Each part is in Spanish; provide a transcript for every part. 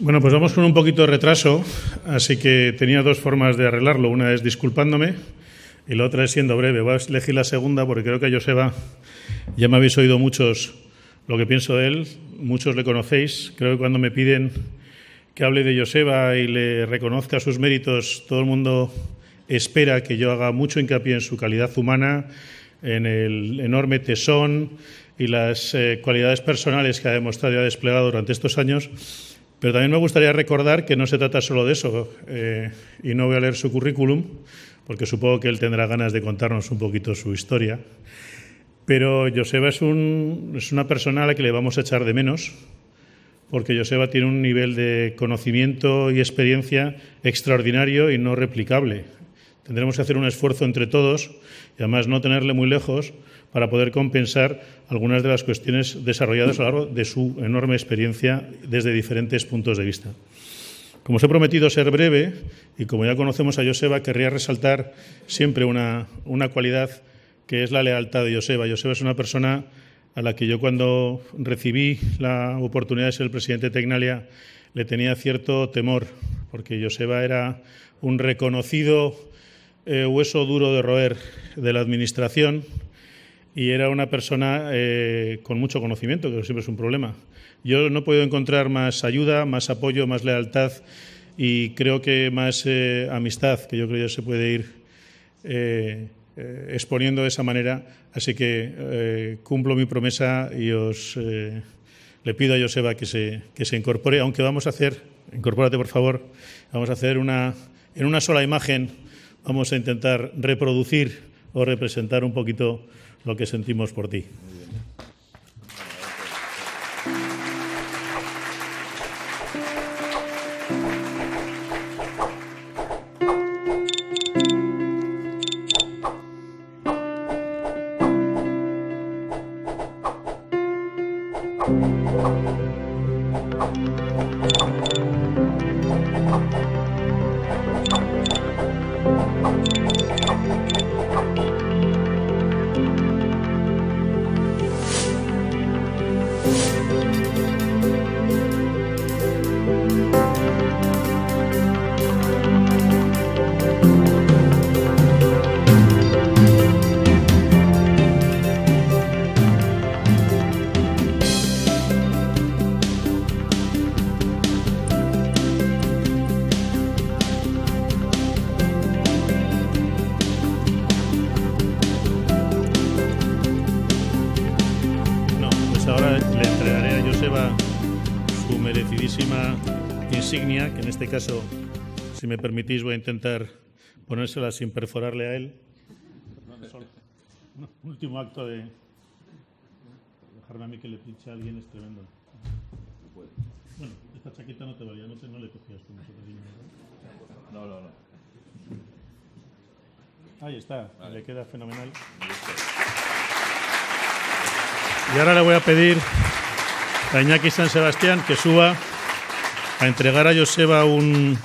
Bueno, pues vamos con un poquito de retraso, así que tenía dos formas de arreglarlo. Una es disculpándome y la otra es siendo breve. Voy a elegir la segunda porque creo que a Joseba ya me habéis oído muchos lo que pienso de él, muchos le conocéis. Creo que cuando me piden que hable de Joseba y le reconozca sus méritos, todo el mundo espera que yo haga mucho hincapié en su calidad humana, en el enorme tesón y las eh, cualidades personales que ha demostrado y ha desplegado durante estos años. Pero también me gustaría recordar que no se trata solo de eso, eh, y no voy a leer su currículum, porque supongo que él tendrá ganas de contarnos un poquito su historia. Pero Joseba es, es una persona a la que le vamos a echar de menos, porque Joseba tiene un nivel de conocimiento y experiencia extraordinario y no replicable. Tendremos que hacer un esfuerzo entre todos y además no tenerle muy lejos para poder compensar algunas de las cuestiones desarrolladas a lo largo de su enorme experiencia desde diferentes puntos de vista. Como os he prometido ser breve, y como ya conocemos a Joseba, querría resaltar siempre una, una, cualidad que es la lealtad de Joseba. Joseba es una persona a la que yo cuando recibí la oportunidad de ser el presidente de Tecnalia le tenía cierto temor, porque Joseba era un reconocido eh, hueso duro de roer de la administración y era una persona eh, con mucho conocimiento, que siempre es un problema. Yo no puedo encontrar más ayuda, más apoyo, más lealtad y creo que más eh, amistad, que yo creo que se puede ir exponiendo de esa manera. Así que cumplo mi promesa y os le pido a Joseba que se, que se incorpore, aunque vamos a hacer, incorpórate por favor, vamos a hacer una, en una sola imagen vamos a intentar reproducir o representar un poquito lo que sentimos por ti. permitís, voy a intentar ponérsela sin perforarle a él. Un último acto de dejarme a mí que le pinche a alguien es Bueno, esta chaqueta no te valía, no, te, no le cogías tú nosotros. No, no, no. Ahí está, le queda fenomenal. Y ahora le voy a pedir a Iñaki San Sebastián que suba a entregar a Joseba un,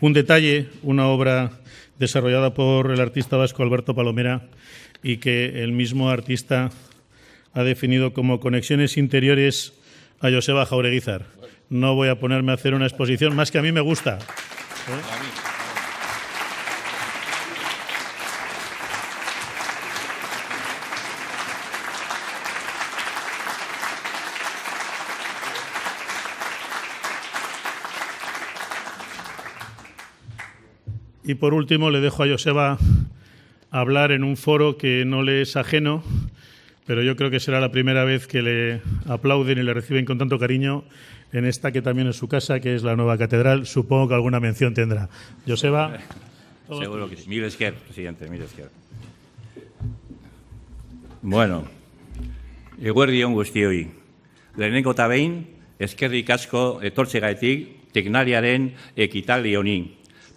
un detalle, una obra desarrollada por el artista vasco Alberto Palomera y que el mismo artista ha definido como conexiones interiores a Joseba Jaureguizar. No voy a ponerme a hacer una exposición, más que a mí me gusta. Y por último, le dejo a Joseba hablar en un foro que no le es ajeno, pero yo creo que será la primera vez que le aplauden y le reciben con tanto cariño en esta que también es su casa, que es la nueva catedral. Supongo que alguna mención tendrá. Joseba. Seguro que sí. Miguel Esquer, presidente, Miguel Esquer. Bueno, eguerdi on guztioi. Lehenengo eta behin, eskerrik asko etortzegaetik teknariaren ekitaldi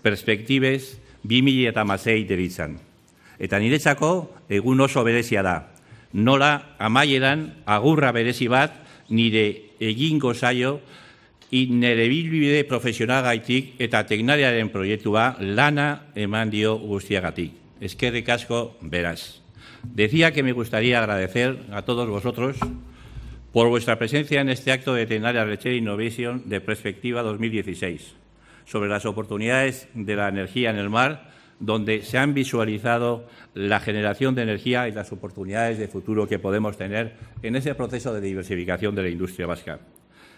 perspektibez 2000 eta mazei deritzen. Eta niretzako egun oso berezia da. Nola amaieran agurra berezi bat nire egingo zaio nire bilbide profesional gaitik eta teknariaren proiektua lana eman dio guztiagatik. Ezkerrik asko beraz. Decía que me gustaría agradecer a todos vosotros por vuestra presencia en este acto de Tenaria Recher Innovation de Perspectiva 2016. sobre las oportunidades de la energía en el mar, donde se han visualizado la generación de energía y las oportunidades de futuro que podemos tener en ese proceso de diversificación de la industria vasca.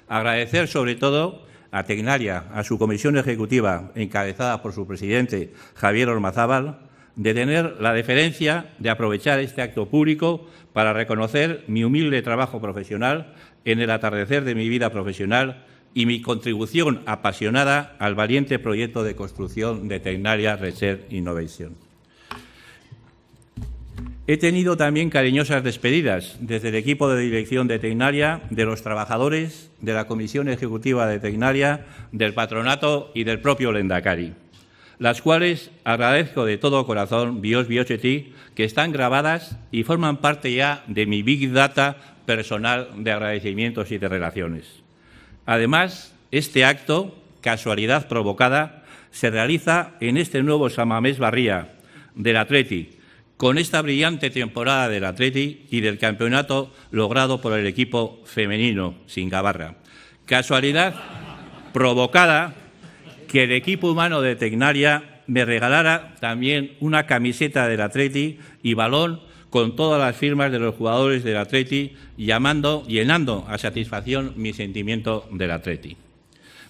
Agradecer sobre todo a Tecnaria, a su comisión ejecutiva, encabezada por su presidente Javier Ormazábal, de tener la deferencia de aprovechar este acto público para reconocer mi humilde trabajo profesional en el atardecer de mi vida profesional y mi contribución apasionada al valiente proyecto de construcción de Tecnaria Reserve Innovation. He tenido también cariñosas despedidas desde el equipo de dirección de Tecnaria, de los trabajadores, de la Comisión Ejecutiva de Tecnaria, del patronato y del propio Lendakari, las cuales agradezco de todo corazón, Bios Biocheti, que están grabadas y forman parte ya de mi Big Data personal de agradecimientos y de relaciones. Además, este acto, casualidad provocada, se realiza en este nuevo Samamés Barría del Atleti, con esta brillante temporada del Atleti y del campeonato logrado por el equipo femenino sin gabarra. Casualidad provocada que el equipo humano de Tecnaria me regalara también una camiseta del Atleti y balón con todas las firmas de los jugadores del Atleti, llamando, llenando a satisfacción mi sentimiento del Atleti.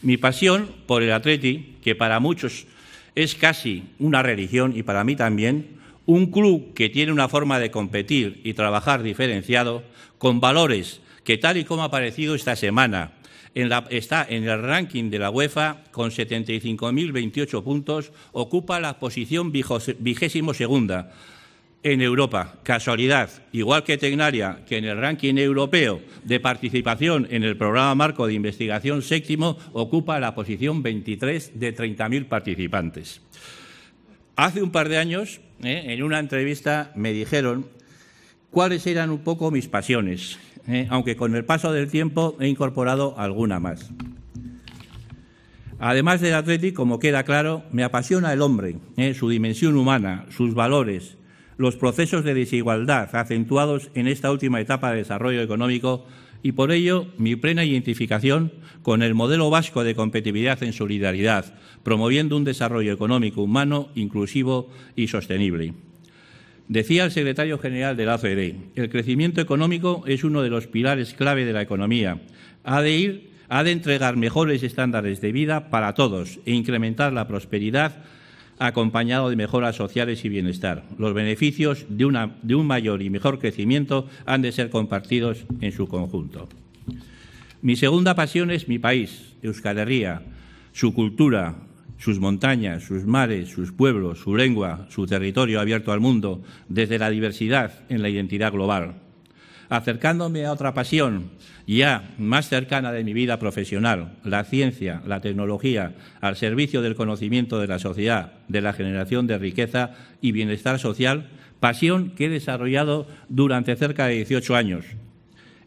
Mi pasión por el Atleti, que para muchos es casi una religión y para mí también, un club que tiene una forma de competir y trabajar diferenciado, con valores que tal y como ha aparecido esta semana, está en el ranking de la UEFA con 75.028 puntos, ocupa la posición vigésimo segunda, en Europa. Casualidad, igual que Tecnaria, que en el ranking europeo de participación en el programa marco de investigación séptimo ocupa la posición 23 de 30.000 participantes. Hace un par de años, ¿eh? en una entrevista, me dijeron cuáles eran un poco mis pasiones, ¿eh? aunque con el paso del tiempo he incorporado alguna más. Además del atletismo, como queda claro, me apasiona el hombre, ¿eh? su dimensión humana, sus valores, los procesos de desigualdad acentuados en esta última etapa de desarrollo económico y por ello mi plena identificación con el modelo vasco de competitividad en solidaridad, promoviendo un desarrollo económico humano, inclusivo y sostenible. Decía el secretario general de la el crecimiento económico es uno de los pilares clave de la economía. Ha de ir, ha de entregar mejores estándares de vida para todos e incrementar la prosperidad acompañado de mejoras sociales y bienestar. Los beneficios de, un mayor y mejor crecimiento han de ser compartidos en su conjunto. Mi segunda pasión es mi país, Euskal su cultura, sus montañas, sus mares, sus pueblos, su lengua, su territorio abierto al mundo, desde la diversidad en la identidad global acercándome a otra pasión ya más cercana de mi vida profesional, la ciencia, la tecnología, al servicio del conocimiento de la sociedad, de la generación de riqueza y bienestar social, pasión que he desarrollado durante cerca de 18 años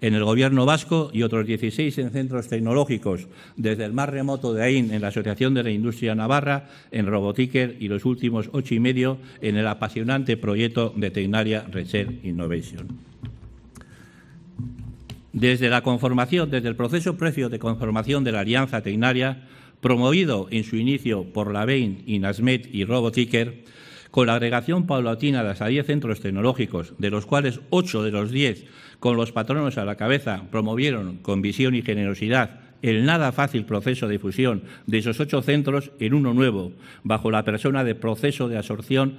en el Gobierno vasco y otros 16 en centros tecnológicos, desde el más remoto de AIN en la Asociación de la Industria Navarra, en Robotiker y los últimos ocho y medio en el apasionante proyecto de Tecnaria Research Innovation. Desde la conformación, desde el proceso precio de conformación de la alianza tecnaria, promovido en su inicio por Lavein, Inasmet y Roboticker, con la agregación paulatina de hasta 10 centros tecnológicos, de los cuales 8 de los 10, con los patronos a la cabeza, promovieron con visión y generosidad el nada fácil proceso de fusión de esos ocho centros en uno nuevo, bajo la persona de proceso de absorción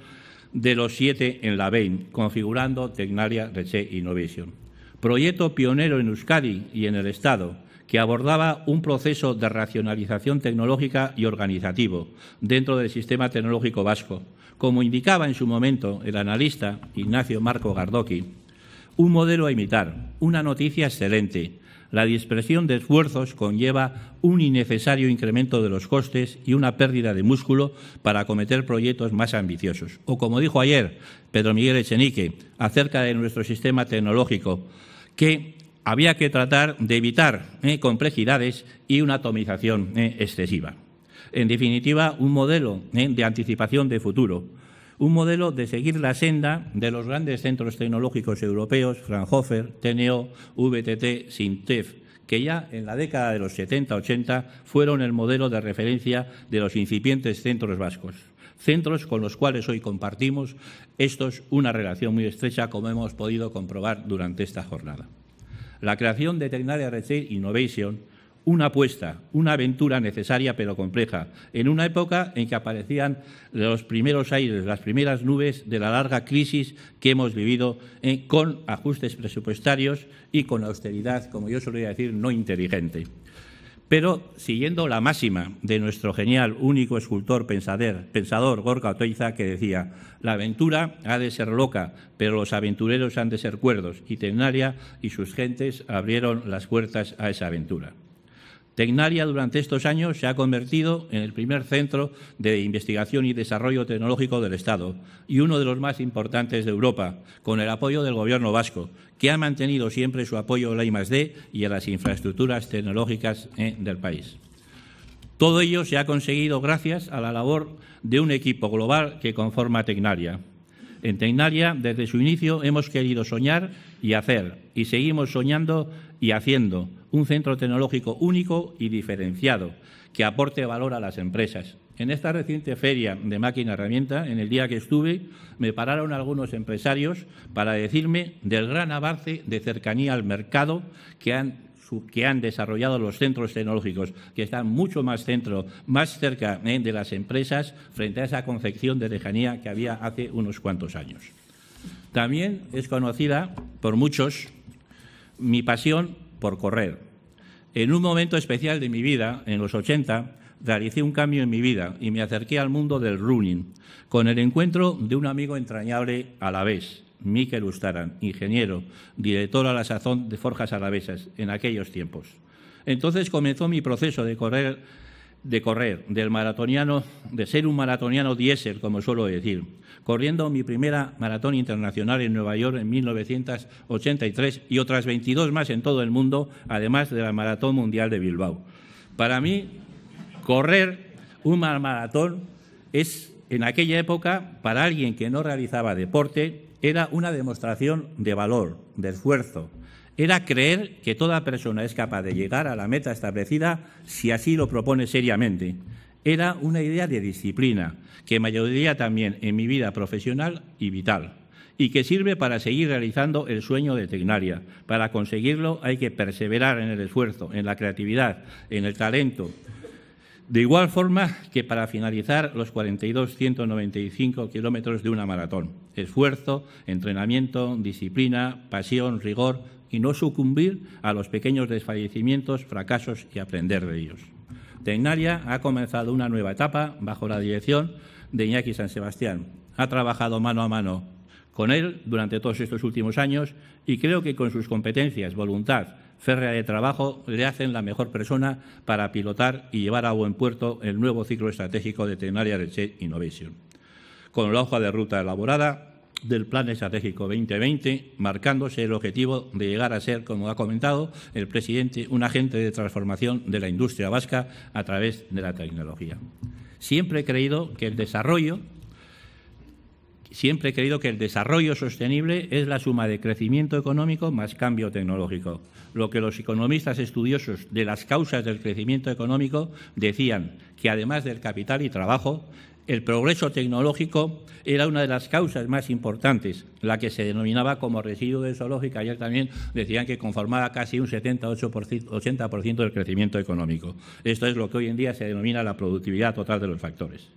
de los siete en la configurando Tecnaria Reche Innovation proyecto pionero en Euskadi y en el Estado, que abordaba un proceso de racionalización tecnológica y organizativo dentro del sistema tecnológico vasco. Como indicaba en su momento el analista Ignacio Marco Gardoqui, un modelo a imitar, una noticia excelente. La dispersión de esfuerzos conlleva un innecesario incremento de los costes y una pérdida de músculo para acometer proyectos más ambiciosos. O como dijo ayer Pedro Miguel Echenique acerca de nuestro sistema tecnológico, que había que tratar de evitar eh, complejidades y una atomización eh, excesiva. En definitiva, un modelo eh, de anticipación de futuro, un modelo de seguir la senda de los grandes centros tecnológicos europeos, Fraunhofer, TNO, VTT, SINTEF, que ya en la década de los 70-80 fueron el modelo de referencia de los incipientes centros vascos centros con los cuales hoy compartimos es una relación muy estrecha, como hemos podido comprobar durante esta jornada. La creación de Terminaria Research Innovation, una apuesta, una aventura necesaria pero compleja, en una época en que aparecían los primeros aires, las primeras nubes de la larga crisis que hemos vivido eh, con ajustes presupuestarios y con austeridad, como yo solía decir, no inteligente. Pero siguiendo la máxima de nuestro genial, único escultor pensader, pensador Gorka Otoiza, que decía: La aventura ha de ser loca, pero los aventureros han de ser cuerdos, y Tenaria y sus gentes abrieron las puertas a esa aventura. TecNaria durante estos años se ha convertido en el primer centro de investigación y desarrollo tecnológico del Estado y uno de los más importantes de Europa, con el apoyo del Gobierno vasco, que ha mantenido siempre su apoyo a la I+D y a las infraestructuras tecnológicas eh, del país. Todo ello se ha conseguido gracias a la labor de un equipo global que conforma TecNaria. En Tecnalia, desde su inicio, hemos querido soñar y hacer, y seguimos soñando y haciendo un centro tecnológico único y diferenciado que aporte valor a las empresas. En esta reciente feria de máquina herramienta, en el día que estuve, me pararon algunos empresarios para decirme del gran avance de cercanía al mercado que han que han desarrollado los centros tecnológicos, que están mucho más centro, más cerca eh, de las empresas, frente a esa concepción de lejanía que había hace unos cuantos años. También es conocida por muchos mi pasión por correr. En un momento especial de mi vida, en los 80, realicé un cambio en mi vida y me acerqué al mundo del running, con el encuentro de un amigo entrañable a la vez, Miquel Ustaran, ingeniero, director a la sazón de Forjas Arabesas en aquellos tiempos. Entonces comenzó mi proceso de correr, de correr, del de ser un maratoniano diésel, como suelo decir, corriendo mi primera maratón internacional en Nueva York en 1983 y otras 22 más en todo el mundo, además de la Maratón Mundial de Bilbao. Para mí, correr un maratón es, en aquella época, para alguien que no realizaba deporte, era una demostración de valor, de esfuerzo. Era creer que toda persona es capaz de llegar a la meta establecida si así lo propone seriamente. Era una idea de disciplina que me ayudaría también en mi vida profesional y vital y que sirve para seguir realizando el sueño de Tecnaria. Para conseguirlo hay que perseverar en el esfuerzo, en la creatividad, en el talento, de igual forma que para finalizar los 42.195 kilómetros de una maratón. Esfuerzo, entrenamiento, disciplina, pasión, rigor y no sucumbir a los pequeños desfallecimientos, fracasos y aprender de ellos. Tecnaria ha comenzado una nueva etapa bajo la dirección de Iñaki San Sebastián. Ha trabajado mano a mano con él durante todos estos últimos años y creo que con sus competencias, voluntad, férrea de trabajo le hacen la mejor persona para pilotar y llevar a buen puerto el nuevo ciclo estratégico de Tenaria Innovation. Con la hoja de ruta elaborada del Plan Estratégico 2020, marcándose el objetivo de llegar a ser, como ha comentado el presidente, un agente de transformación de la industria vasca a través de la tecnología. Siempre he creído que el desarrollo Siempre he creído que el desarrollo sostenible es la suma de crecimiento económico más cambio tecnológico, lo que los economistas estudiosos de las causas del crecimiento económico decían, que además del capital y trabajo, el progreso tecnológico era una de las causas más importantes, la que se denominaba como residuo de zoológica. Ayer también decían que conformaba casi un 78%, 80% del crecimiento económico. Esto es lo que hoy en día se denomina la productividad total de los factores.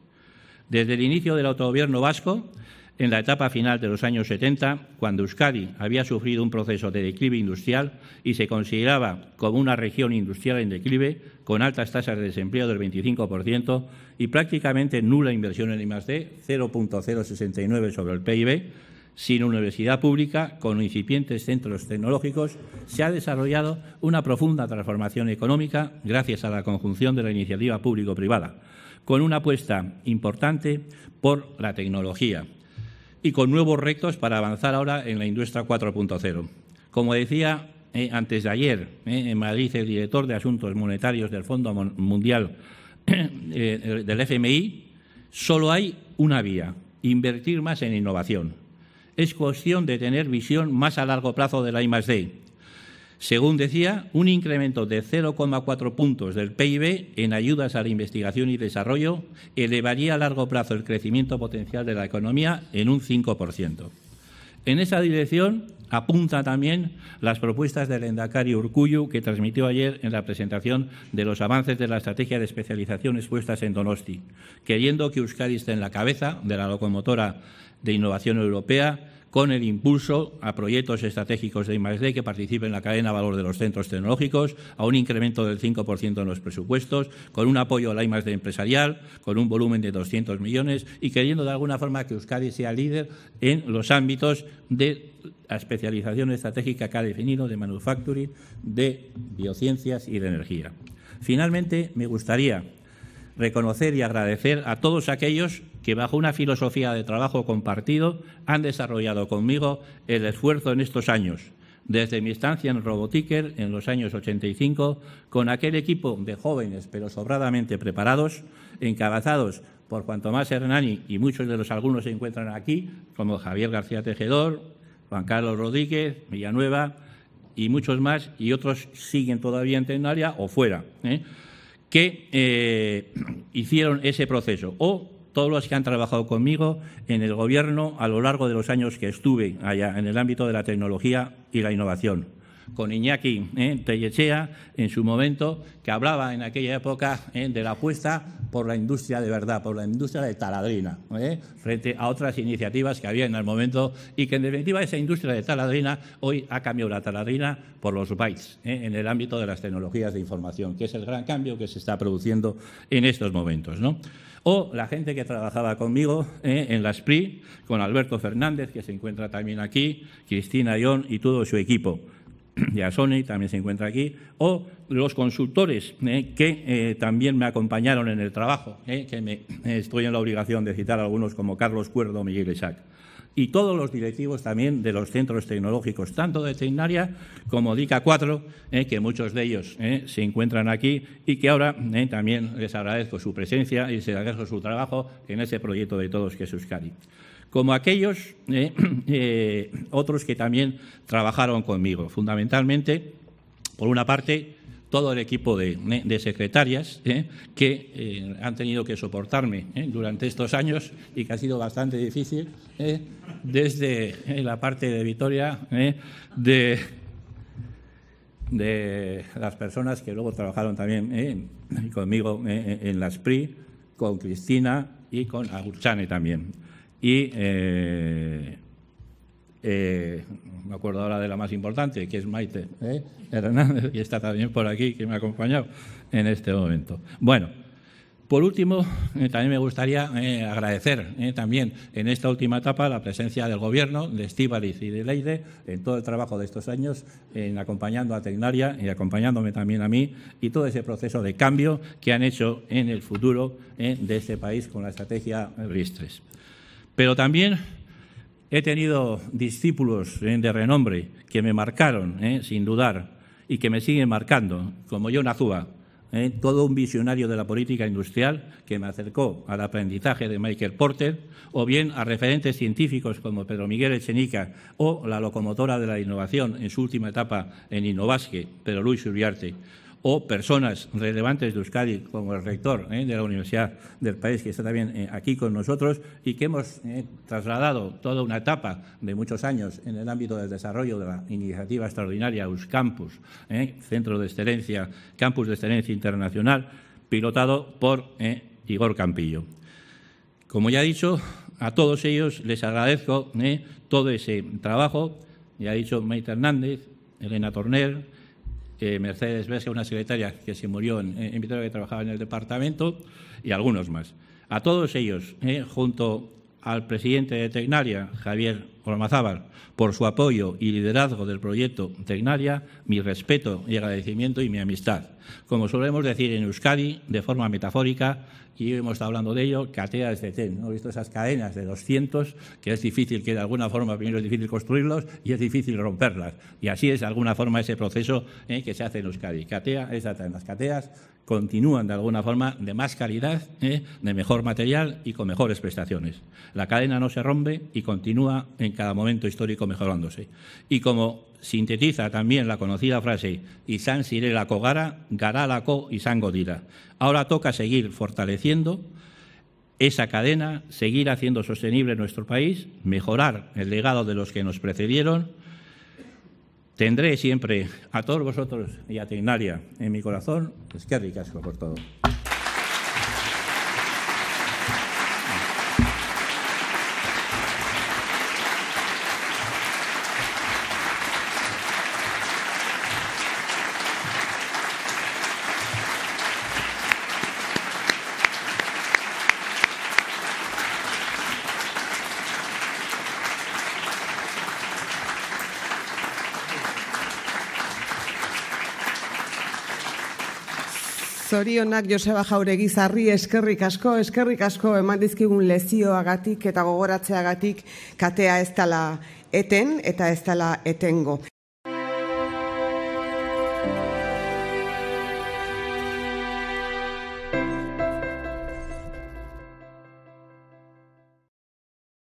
Desde el inicio del autogobierno vasco, en la etapa final de los años 70, cuando Euskadi había sufrido un proceso de declive industrial y se consideraba como una región industrial en declive, con altas tasas de desempleo del 25% y prácticamente nula inversión en I+D, 0.069 sobre el PIB, sin universidad pública, con incipientes centros tecnológicos, se ha desarrollado una profunda transformación económica gracias a la conjunción de la iniciativa público-privada, con una apuesta importante por la tecnología, y con nuevos retos para avanzar ahora en la industria 4.0. Como decía eh, antes de ayer, eh, en Madrid el director de Asuntos Monetarios del Fondo Mundial eh, del FMI, solo hay una vía, invertir más en innovación. Es cuestión de tener visión más a largo plazo de la I+.D., según decía, un incremento de 0,4 puntos del PIB en ayudas a la investigación y desarrollo elevaría a largo plazo el crecimiento potencial de la economía en un 5%. En esa dirección apunta también las propuestas del Endacari Urcuyu que transmitió ayer en la presentación de los avances de la estrategia de especialización expuestas en Donosti, queriendo que Euskadi esté en la cabeza de la locomotora de innovación europea con el impulso a proyectos estratégicos de I+.D. que participen en la cadena de valor de los centros tecnológicos, a un incremento del 5% en los presupuestos, con un apoyo a la I+.D. empresarial, con un volumen de 200 millones y queriendo de alguna forma que Euskadi sea líder en los ámbitos de la especialización estratégica que ha definido de manufacturing, de biociencias y de energía. Finalmente, me gustaría reconocer y agradecer a todos aquellos que bajo una filosofía de trabajo compartido han desarrollado conmigo el esfuerzo en estos años, desde mi estancia en Robotiker en los años 85, con aquel equipo de jóvenes pero sobradamente preparados, encabezados por Juan Tomás Hernani y muchos de los algunos se encuentran aquí, como Javier García Tejedor, Juan Carlos Rodríguez, Villanueva y muchos más, y otros siguen todavía en Tenaria o fuera, ¿eh? que eh, hicieron ese proceso o todos los que han trabajado conmigo en el Gobierno a lo largo de los años que estuve allá en el ámbito de la tecnología y la innovación. Con Iñaki eh, Tellechea, en su momento, que hablaba en aquella época eh, de la apuesta por la industria de verdad, por la industria de taladrina, eh, frente a otras iniciativas que había en el momento y que, en definitiva, esa industria de taladrina hoy ha cambiado la taladrina por los bytes eh, en el ámbito de las tecnologías de información, que es el gran cambio que se está produciendo en estos momentos. ¿no? o la gente que trabajaba conmigo eh, en la SPRI, con Alberto Fernández, que se encuentra también aquí, Cristina Ión y todo su equipo ya Sony también se encuentra aquí, o los consultores eh, que eh, también me acompañaron en el trabajo, eh, que me, estoy en la obligación de citar algunos como Carlos Cuerdo, Miguel Isaac. Y todos los directivos también de los centros tecnológicos, tanto de Tecnaria como DICA 4, que muchos de ellos se encuentran aquí y que ahora también les agradezco su presencia y les agradezco su trabajo en ese proyecto de todos que es Euskadi como aquellos eh, eh, otros que también trabajaron conmigo, fundamentalmente, por una parte, todo el equipo de, eh, secretarias que han tenido que soportarme durante estos años y que ha sido bastante difícil, desde la parte de Vitoria, de, las personas que luego trabajaron también conmigo en las PRI, con Cristina y con Agurchane también. Y eh, eh, me acuerdo ahora de la más importante, que es Maite ¿eh? Hernández, que está también por aquí, que me ha acompañado en este momento. Bueno, por último, eh, también me gustaría agradecer también en esta última etapa la presencia del Gobierno, de Estíbaliz y de Leide, en todo el trabajo de estos años, en acompañando a Tecnaria y acompañándome también a mí, y todo ese proceso de cambio que han hecho en el futuro de este país con la estrategia Ristres. Pero también he tenido discípulos eh, de renombre que me marcaron, eh, sin dudar, y que me siguen marcando, como John Azúa, eh, todo un visionario de la política industrial que me acercó al aprendizaje de Michael Porter, o bien a referentes científicos como Pedro Miguel Echenica o la locomotora de la innovación en su última etapa en Innovasque, pero Luis Uriarte o personas relevantes de Euskadi, como el rector eh, de la Universidad del país, que está también eh, aquí con nosotros y que hemos eh, trasladado toda una etapa de muchos años en el ámbito del desarrollo de la iniciativa extraordinaria Euskampus, Centro de Excelencia, Campus de Excelencia Internacional, pilotado por Igor Campillo. Como ya he dicho, a todos ellos les agradezco todo ese trabajo. Ya ha dicho Maite Hernández, Elena Torner, eh, Mercedes Vesca, una secretaria que se murió en, que trabajaba en el departamento, y algunos más. A todos ellos, eh, junto al presidente de Tecnaria, Javier Ormazábal, por su apoyo y liderazgo del proyecto Tecnaria, mi respeto y agradecimiento y mi amistad. Como solemos decir en Euskadi, de forma metafórica, y hoy hemos estado hablando de ello, cateas de TEN. ¿no? visto esas cadenas de 200, que es difícil, que de alguna forma primero es difícil construirlos y es difícil romperlas. Y así es de alguna forma ese proceso eh, que se hace en Euskadi. Catea es de Las cateas continúan de alguna forma de más calidad, ¿eh? de mejor material y con mejores prestaciones. La cadena no se rompe y continúa en cada momento histórico mejorándose. Y como sintetiza también la conocida frase "Y Gará la co y San Godira. Ahora toca seguir fortaleciendo esa cadena, seguir haciendo sostenible nuestro país, mejorar el legado de los que nos precedieron Tendré siempre a todos vosotros y a Tignaria en mi corazón. Es pues que ricasco por todo. zorionak Joseba Jauregi zarri eskerrik asko, eskerrik asko eman dizkigun lezioagatik eta gogoratzeagatik katea ez dela eten eta ez dela etengo.